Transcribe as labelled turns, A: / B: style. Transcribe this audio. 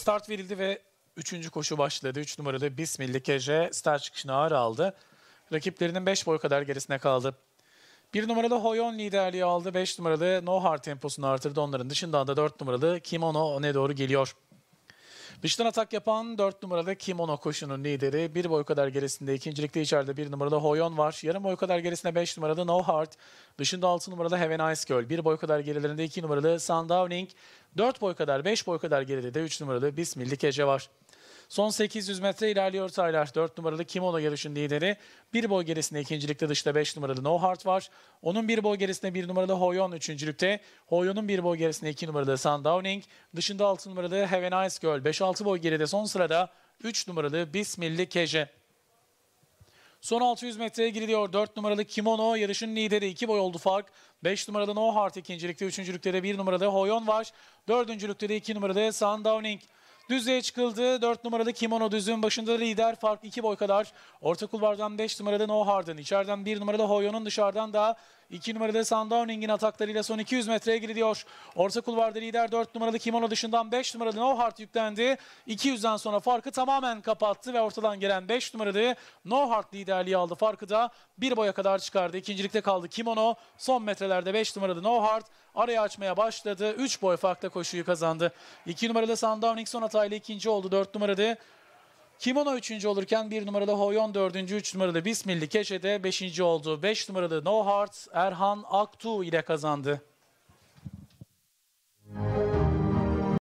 A: Start verildi ve üçüncü koşu başladı. Üç numaralı Bismillah Keje start çıkışını ağır aldı. Rakiplerinin beş boy kadar gerisine kaldı. Bir numaralı Hoyon liderliği aldı. Beş numaralı Nohar temposunu artırdı. Onların dışından da dört numaralı Kimono ne doğru geliyor. Dıştan atak yapan dört numaralı Kimono koşunun lideri. Bir boy kadar gerisinde ikincilikte içeride bir numaralı Hoyon var. Yarım boy kadar gerisinde beş numaralı No Heart. Dışında altı numaralı Heaven Ice Girl. Bir boy kadar gerilerinde iki numaralı Sundowning. 4 boy kadar, 5 boy kadar geride de 3 numaralı Bismillik Ece var. Son 800 metre ilerliyor Taylar. 4 numaralı Kimono yarışın lideri. Bir boy gerisinde ikincilikte dışta 5 numaralı No Heart var. Onun bir boy gerisinde 1 numaralı Hoyon üçüncülükte. Hoyon'un bir boy gerisinde 2 numaralı Sundowning. Dışında 6 numaralı Heaven Ice Girl. 5-6 boy geride son sırada 3 numaralı Bismillik Ece. Son 600 metreye giriliyor. 4 numaralı Kimono yarışın lideri. 2 boy oldu fark. 5 numaralı Nohart ikincilikte. Üçüncülüklerde 1 numaralı Hoyon var. Dördüncülükte de 2 numaralı Sundowning. Düzlüğe çıkıldı. 4 numaralı Kimono düzün başında lider fark 2 boy kadar. Orta kulvardan 5 numaralı Nohard'ın, içeriden 1 numaralı Hoyon'un, dışarıdan da 2 numarada Sandowning'in ataklarıyla son 200 metreye giriliyor. Orta kulvarda lider 4 numaralı Kimono dışından 5 numaralı Nohart yüklendi. 200'den sonra farkı tamamen kapattı ve ortadan gelen 5 numaralı Nohart liderliği aldı. Farkı da bir boya kadar çıkardı. İkincilikte kaldı Kimono. Son metrelerde 5 numaralı Nohart araya açmaya başladı. 3 boy farkla koşuyu kazandı. 2 numaralı Sandowning son hatayla ikinci oldu. 4 numaralı Kimono 3. olurken 1 numarada Hoyon 4. 3 numarada Bismillah Keşe'de 5. oldu. 5 numarada No Hearts Erhan Aktu ile kazandı.